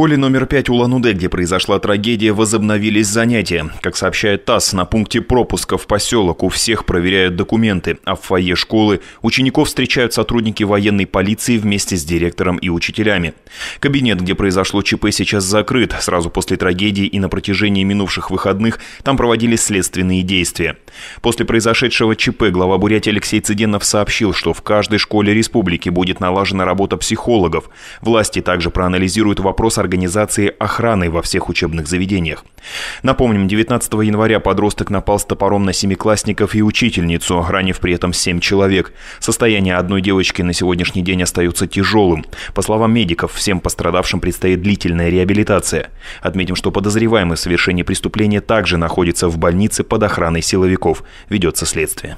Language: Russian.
школе номер 5 Улан-Удэ, где произошла трагедия, возобновились занятия. Как сообщает ТАСС, на пункте пропуска в поселок у всех проверяют документы, а в фойе школы учеников встречают сотрудники военной полиции вместе с директором и учителями. Кабинет, где произошло ЧП, сейчас закрыт. Сразу после трагедии и на протяжении минувших выходных там проводились следственные действия. После произошедшего ЧП глава Бурятии Алексей Цыденов сообщил, что в каждой школе республики будет налажена работа психологов. Власти также проанализируют вопрос организации организации охраны во всех учебных заведениях. Напомним, 19 января подросток напал с топором на семиклассников и учительницу, ранив при этом 7 человек. Состояние одной девочки на сегодняшний день остается тяжелым. По словам медиков, всем пострадавшим предстоит длительная реабилитация. Отметим, что подозреваемый в совершении преступления также находится в больнице под охраной силовиков. Ведется следствие.